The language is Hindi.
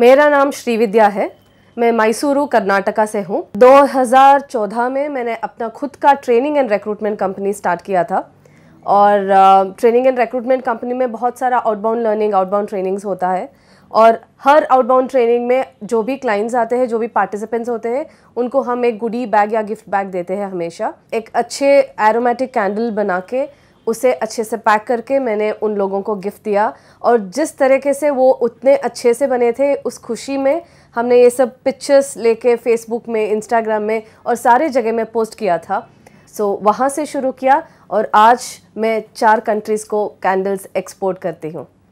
मेरा नाम श्रीविद्या है मैं मैसूरू कर्नाटका से हूँ 2014 में मैंने अपना खुद का training and recruitment company start किया था और ट्रेनिंग एंड रिक्रूटमेंट कंपनी में बहुत सारा आउटबाउंड लर्निंग आउटबाउंड ट्रेनिंग्स होता है और हर आउटबाउंड ट्रेनिंग में जो भी क्लाइंट्स आते हैं जो भी पार्टिसिपेंट्स होते हैं उनको हम एक गुडी बैग या गिफ्ट बैग देते हैं हमेशा एक अच्छे एरोमेटिक कैंडल बना के उसे अच्छे से पैक करके मैंने उन लोगों को गिफ्ट दिया और जिस तरीके से वो उतने अच्छे से बने थे उस खुशी में हमने ये सब पिक्चर्स लेके फेसबुक में इंस्टाग्राम में और सारे जगह में पोस्ट किया था सो so, वहाँ से शुरू किया और आज मैं चार कंट्रीज़ को कैंडल्स एक्सपोर्ट करती हूँ